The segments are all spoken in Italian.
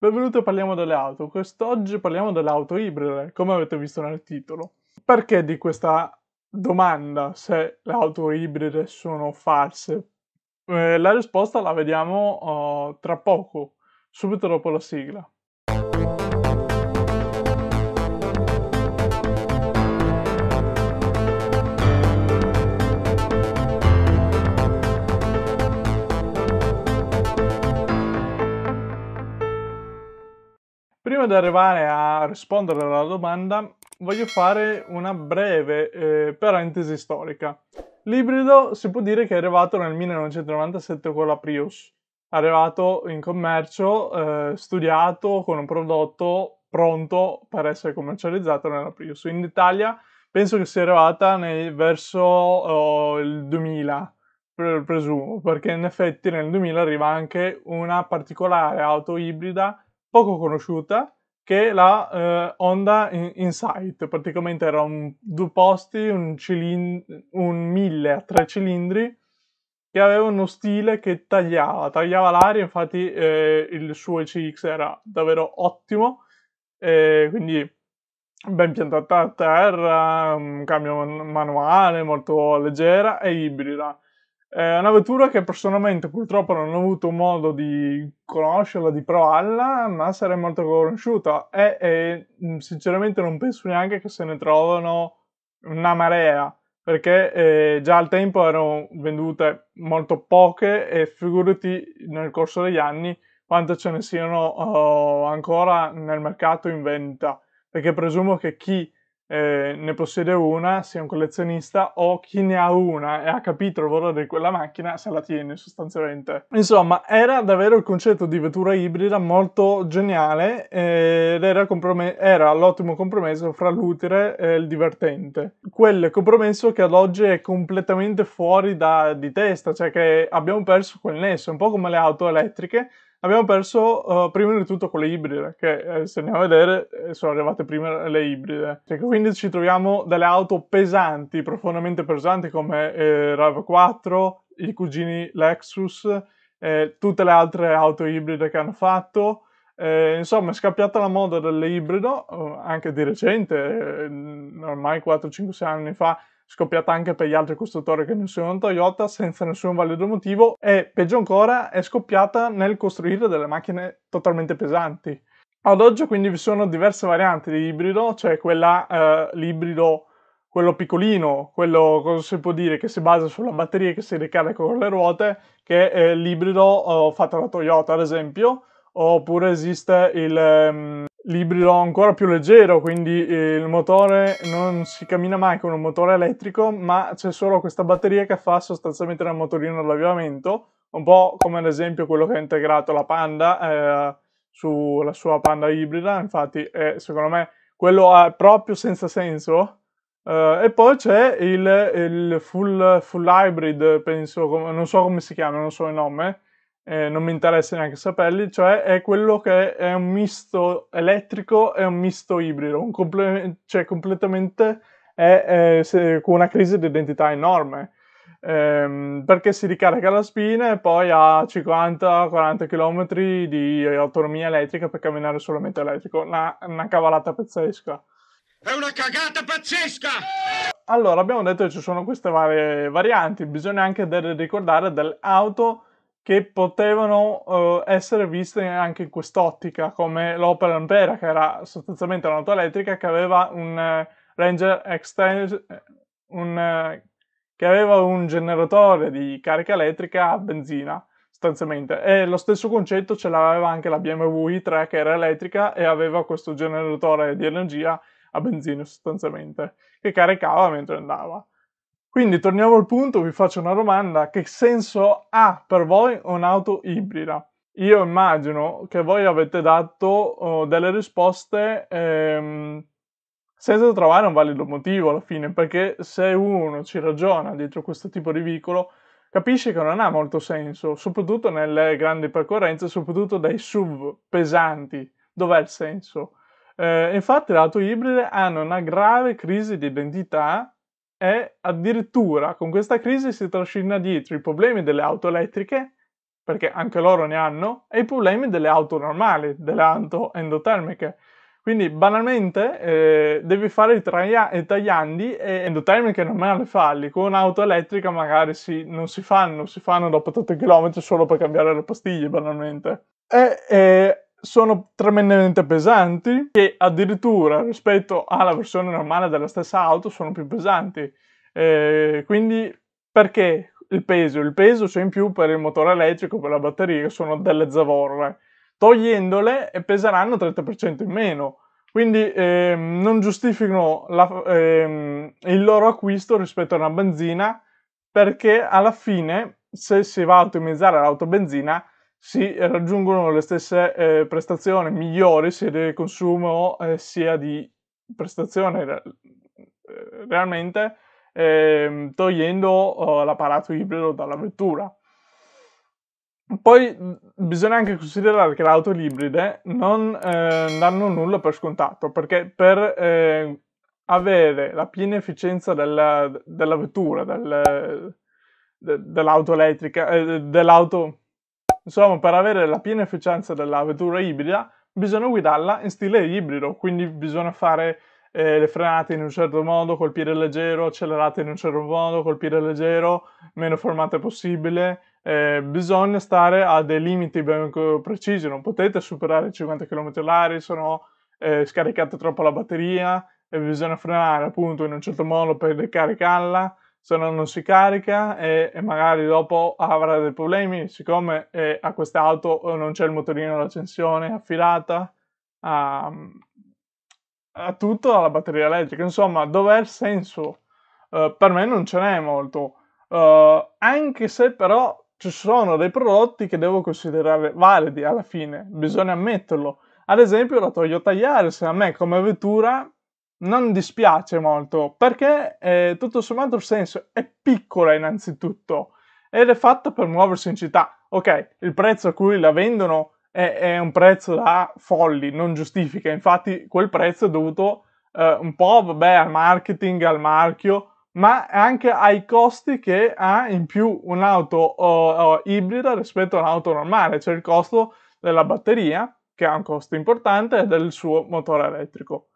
Benvenuti a Parliamo delle Auto. Quest'oggi parliamo delle auto ibride, come avete visto nel titolo. Perché di questa domanda se le auto ibride sono false? Eh, la risposta la vediamo oh, tra poco, subito dopo la sigla. Prima di arrivare a rispondere alla domanda, voglio fare una breve eh, parentesi storica. L'ibrido si può dire che è arrivato nel 1997 con la Prius. Arrivato in commercio, eh, studiato con un prodotto pronto per essere commercializzato nella Prius. In Italia penso che sia arrivata nei, verso oh, il 2000, presumo, perché in effetti nel 2000 arriva anche una particolare auto ibrida poco conosciuta che è la eh, Honda Insight. Praticamente era un due posti, un, cilind- un 1000 a tre cilindri che aveva uno stile che tagliava, tagliava l'aria, infatti eh, il suo ECX era davvero ottimo, eh, quindi ben piantata a terra, un cambio manuale, molto leggera e ibrida. È una vettura che personalmente purtroppo non ho avuto modo di conoscerla, di provarla, ma sarei molto conosciuta e, e sinceramente non penso neanche che se ne trovano una marea perché eh, già al tempo erano vendute molto poche e figurati nel corso degli anni quanto ce ne siano oh, ancora nel mercato in vendita perché presumo che chi eh, ne possiede una, sia un collezionista, o chi ne ha una e ha capito il valore di quella macchina se la tiene sostanzialmente. Insomma, era davvero il concetto di vettura ibrida molto geniale ed era, comprom- era, l'ottimo compromesso fra l'utile e il divertente. Quel compromesso che ad oggi è completamente fuori da, di testa, cioè che abbiamo perso quel nesso, un po' come le auto elettriche abbiamo perso uh, prima di tutto con le ibride, che eh, se andiamo a vedere eh, sono arrivate prima le ibride. Cioè, quindi ci troviamo delle auto pesanti, profondamente pesanti come eh, RAV4, i cugini Lexus, eh, tutte le altre auto ibride che hanno fatto. Eh, insomma, è scappiata la moda dell'ibrido, eh, anche di recente, ormai 4-5-6 anni fa scoppiata anche per gli altri costruttori che non sono Toyota senza nessun valido motivo e peggio ancora è scoppiata nel costruire delle macchine totalmente pesanti. Ad oggi quindi vi sono diverse varianti di ibrido, cioè quella, eh, l'ibrido quello piccolino, quello cosa si può dire che si basa sulla batteria che si ricarica con le ruote, che è l'ibrido eh, fatto da Toyota ad esempio, oppure esiste il, ehm, l'ibrido ancora più leggero, quindi eh, il motore non si cammina mai con un motore elettrico, ma c'è solo questa batteria che fa sostanzialmente un motorino all'avviamento, un po' come ad esempio quello che ha integrato la Panda eh, sulla sua Panda ibrida, infatti eh, secondo me quello ha proprio senza senso. Eh, e poi c'è il, il full, full, hybrid, penso, non so come si chiama, non so il nome, eh, non mi interessa neanche saperli, cioè è quello che è un misto elettrico e un misto ibrido, un comple- cioè completamente è, è, se, con una crisi di identità enorme. Ehm, perché si ricarica la spina e poi ha 50-40 km di autonomia elettrica per camminare solamente elettrico, una, una cavalata pazzesca. È una cagata pazzesca! Allora, abbiamo detto che ci sono queste varie varianti, bisogna anche ricordare delle auto che potevano eh, essere viste anche in quest'ottica, come l'Opera Ampera, che era sostanzialmente un'auto elettrica che aveva un eh, Ranger Extend, eh, eh, che aveva un generatore di carica elettrica a benzina, sostanzialmente. E lo stesso concetto ce l'aveva anche la BMW i3, che era elettrica e aveva questo generatore di energia a benzina, sostanzialmente, che caricava mentre andava. Quindi torniamo al punto, vi faccio una domanda, che senso ha per voi un'auto ibrida? Io immagino che voi avete dato uh, delle risposte ehm, senza trovare un valido motivo alla fine, perché se uno ci ragiona dietro questo tipo di veicolo, capisce che non ha molto senso, soprattutto nelle grandi percorrenze, soprattutto dai SUV pesanti, dov'è il senso? Eh, infatti le auto ibride hanno una grave crisi di identità e addirittura con questa crisi si trascina dietro i problemi delle auto elettriche, perché anche loro ne hanno, e i problemi delle auto normali, delle auto endotermiche. Quindi banalmente eh, devi fare i, traia- i tagliandi e endotermiche normali falli, con un'auto elettrica magari si, non si fanno, si fanno dopo 80 km solo per cambiare le pastiglie banalmente. E, e sono tremendamente pesanti e addirittura rispetto alla versione normale della stessa auto sono più pesanti. Eh, quindi perché il peso? Il peso c'è in più per il motore elettrico, per la batteria, che sono delle zavorre. Togliendole eh, peseranno 30% in meno. Quindi eh, non giustificano la, eh, il loro acquisto rispetto a una benzina perché alla fine se si va a ottimizzare l'auto benzina si raggiungono le stesse eh, prestazioni migliori sia di consumo eh, sia di prestazione eh, realmente eh, togliendo oh, l'apparato ibrido dalla vettura. Poi bisogna anche considerare che le auto ibride non eh, danno nulla per scontato perché per ehm, avere la piena efficienza della, della vettura, del, de, dell'auto elettrica, eh, dell'auto Insomma, per avere la piena efficienza della vettura ibrida, bisogna guidarla in stile ibrido, quindi bisogna fare eh, le frenate in un certo modo, col piede leggero, accelerate in un certo modo, col piede leggero, meno formate possibile. Eh, bisogna stare a dei limiti ben precisi, non potete superare i 50 km/h, sono eh, scaricate troppo la batteria, e bisogna frenare appunto in un certo modo per ricaricarla se no non si carica e, e magari dopo avrà dei problemi, siccome eh, a quest'auto eh, non c'è il motorino all'accensione affilata, ehm, a, a tutto alla batteria elettrica. Insomma, dov'è il senso? Uh, per me non ce n'è molto, uh, anche se però ci sono dei prodotti che devo considerare validi alla fine, bisogna ammetterlo. Ad esempio la Toyota Yaris a me come vettura non dispiace molto perché eh, tutto sommato il senso è piccola innanzitutto ed è fatta per muoversi in città. Ok, il prezzo a cui la vendono è, è un prezzo da folli, non giustifica, infatti quel prezzo è dovuto eh, un po' vabbè, al marketing, al marchio, ma anche ai costi che ha in più un'auto oh, oh, ibrida rispetto a un'auto normale, cioè il costo della batteria che ha un costo importante e del suo motore elettrico.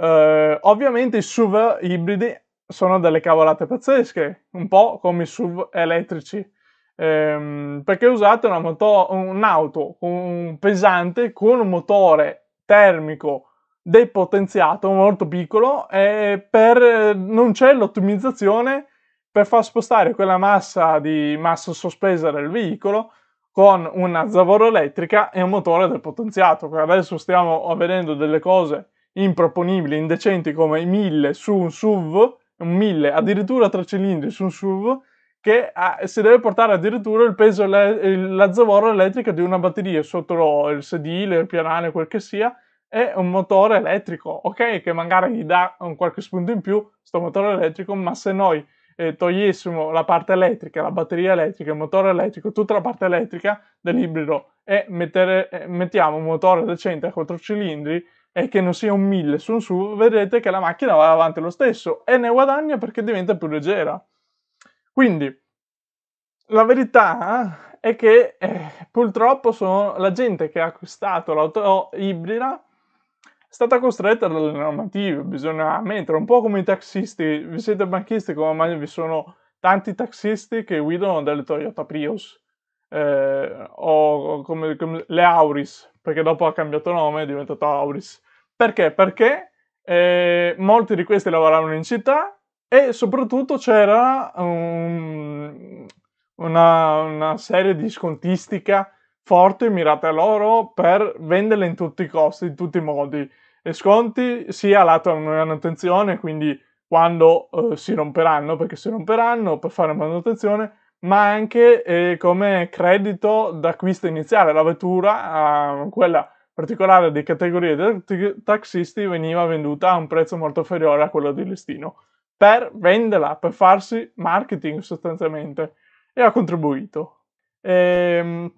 Eh, ovviamente i SUV ibridi sono delle cavolate pazzesche, un po' come i SUV elettrici. Ehm, perché usate moto- un'auto un pesante con un motore termico depotenziato, molto piccolo, e per, non c'è l'ottimizzazione per far spostare quella massa di massa sospesa del veicolo con una zavorra elettrica e un motore depotenziato. Adesso stiamo vedendo delle cose improponibili, indecenti come i 1000 su un SUV, un 1000 addirittura tre cilindri su un SUV, che ha, si deve portare addirittura il peso, le, la zavorra elettrica di una batteria sotto il sedile, il pianale, quel che sia, e un motore elettrico, ok? Che magari gli dà un qualche spunto in più, sto motore elettrico, ma se noi eh, togliessimo la parte elettrica, la batteria elettrica, il motore elettrico, tutta la parte elettrica dell'ibrido e mettere, eh, mettiamo un motore decente a quattro cilindri, e che non sia un 1000 su un SUV, vedrete che la macchina va avanti lo stesso e ne guadagna perché diventa più leggera. Quindi, la verità eh, è che eh, purtroppo sono, la gente che ha acquistato l'auto ibrida è stata costretta dalle normative, bisogna ammettere, un po' come i taxisti, vi siete banchisti come mai vi sono tanti taxisti che guidano delle Toyota Prius eh, o come, come, le Auris, perché dopo ha cambiato nome, è diventato Auris. Perché? Perché eh, molti di questi lavoravano in città e soprattutto c'era un, una, una, serie di scontistica forte mirata a loro per venderle in tutti i costi, in tutti i modi. E sconti sia lato manutenzione, quindi quando eh, si romperanno, perché si romperanno per fare manutenzione, ma anche eh, come credito d'acquisto iniziale. La vettura, eh, quella particolare di categoria dei t- taxisti, veniva venduta a un prezzo molto inferiore a quello di listino per venderla, per farsi marketing sostanzialmente e ha contribuito. Ehm,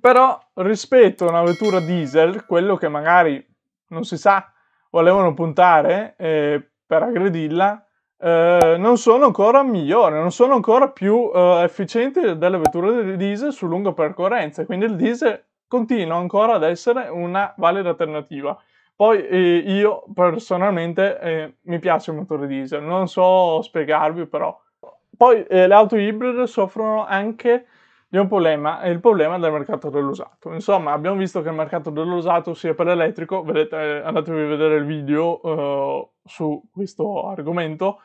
però rispetto a una vettura diesel, quello che magari non si sa volevano puntare eh, per aggredirla eh, non sono ancora migliori, non sono ancora più eh, efficienti delle vetture di diesel su lunga percorrenza, quindi il diesel continua ancora ad essere una valida alternativa. Poi eh, io personalmente eh, mi piace il motore diesel, non so spiegarvi però. Poi eh, le auto ibride soffrono anche di un problema, è il problema del mercato dell'usato. Insomma, abbiamo visto che il mercato dell'usato sia per l'elettrico, vedete, eh, andatevi a vedere il video eh, su questo argomento,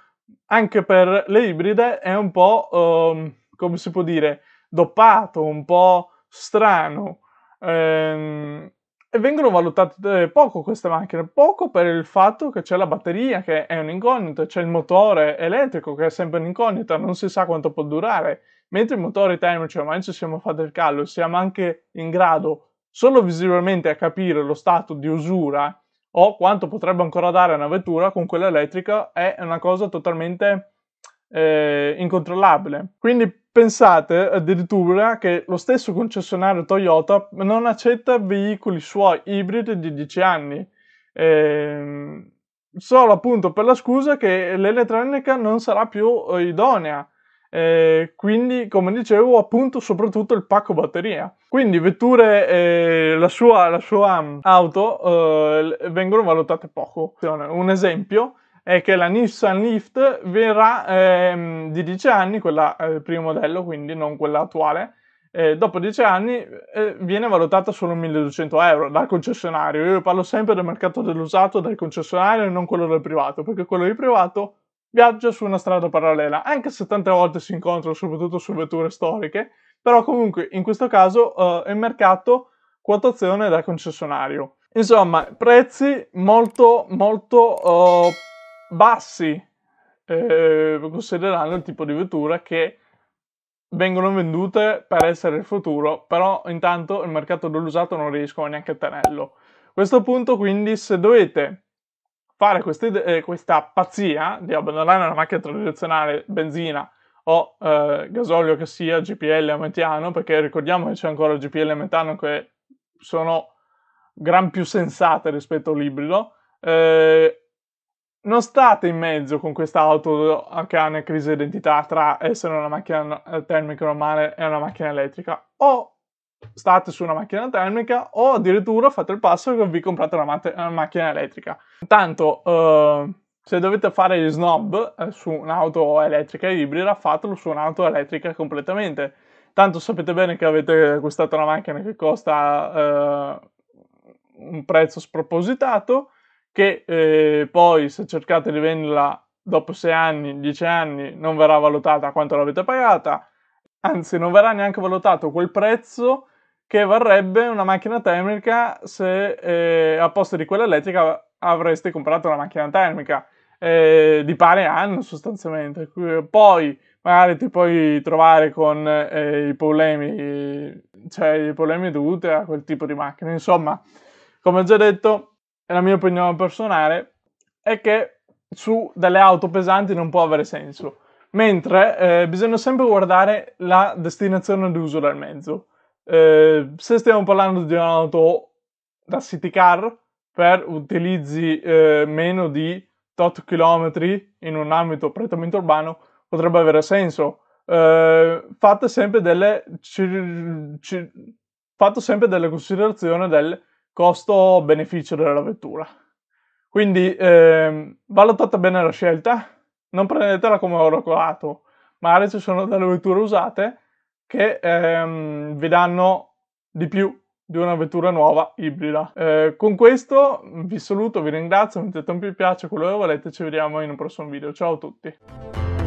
anche per le ibride è un po', eh, come si può dire, doppato, un po' strano. Ehm, e vengono valutate eh, poco queste macchine, poco per il fatto che c'è la batteria che è un'incognita, c'è il motore elettrico che è sempre un'incognita, non si sa quanto può durare mentre i motori ci cioè, siamo fatti il callo e siamo anche in grado solo visibilmente a capire lo stato di usura o quanto potrebbe ancora dare una vettura con quella elettrica è una cosa totalmente eh, incontrollabile. Quindi pensate addirittura che lo stesso concessionario Toyota non accetta veicoli suoi ibridi di 10 anni. Eh, solo appunto per la scusa che l'elettronica non sarà più eh, idonea eh, quindi, come dicevo, appunto soprattutto il pacco batteria. Quindi vetture, eh, la, sua, la, sua, mm, auto eh, vengono valutate poco. Un esempio è che la Nissan Lift verrà ehm, di 10 anni, quella eh, primo modello, quindi non quella attuale, eh, dopo 10 anni eh, viene valutata solo 1200 euro dal concessionario. Io parlo sempre del mercato dell'usato, dal concessionario e non quello del privato, perché quello del privato viaggio su una strada parallela, anche se tante volte si incontrano soprattutto su vetture storiche, però comunque in questo caso uh, eh, è mercato quotazione da concessionario. Insomma, prezzi molto molto uh, bassi eh, considerando il tipo di vettura che vengono vendute per essere il futuro, però intanto il mercato dell'usato non riescono neanche a tenerlo. A questo punto quindi se dovete fare queste, eh, questa pazzia di abbandonare una macchina tradizionale benzina o eh, gasolio che sia, GPL a metano, perché ricordiamo che c'è ancora GPL e metano che sono gran più sensate rispetto all'ibrido. Eh, non state in mezzo con questa auto che ha una crisi di identità tra essere una macchina eh, termica normale e una macchina elettrica. O state su una macchina termica o addirittura fate il passo che vi comprate una, mat- una macchina elettrica. Tanto eh, se dovete fare gli snob eh, su un'auto elettrica ibrida, fatelo su un'auto elettrica completamente. Tanto sapete bene che avete acquistato una macchina che costa eh, un prezzo spropositato, che eh, poi se cercate di venderla dopo 6 anni, 10 anni, non verrà valutata quanto l'avete pagata anzi non verrà neanche valutato quel prezzo che varrebbe una macchina termica se eh, al posto di quella elettrica avresti comprato una macchina termica eh, di pari anno sostanzialmente. Poi magari ti puoi trovare con eh, i problemi, cioè i problemi dovuti a quel tipo di macchina. Insomma, come ho già detto, la mia opinione personale è che su delle auto pesanti non può avere senso. Mentre eh, bisogna sempre guardare la destinazione d'uso del mezzo Ehm, se stiamo parlando di un'auto da city car per utilizzi eh, meno di tot chilometri in un ambito prettamente urbano, potrebbe avere senso. Eh, fate sempre delle, ci, ci, fatto sempre delle considerazioni del costo-beneficio della vettura. Quindi ehm, valutate bene la scelta, non prendetela come oracolato colato. Magari ci sono delle vetture usate che ehm, vi danno di più di una vettura nuova ibrida. Eh, con questo mm, vi saluto, vi ringrazio, mettete un mi piace, quello che volete, ci vediamo in un prossimo video. Ciao a tutti!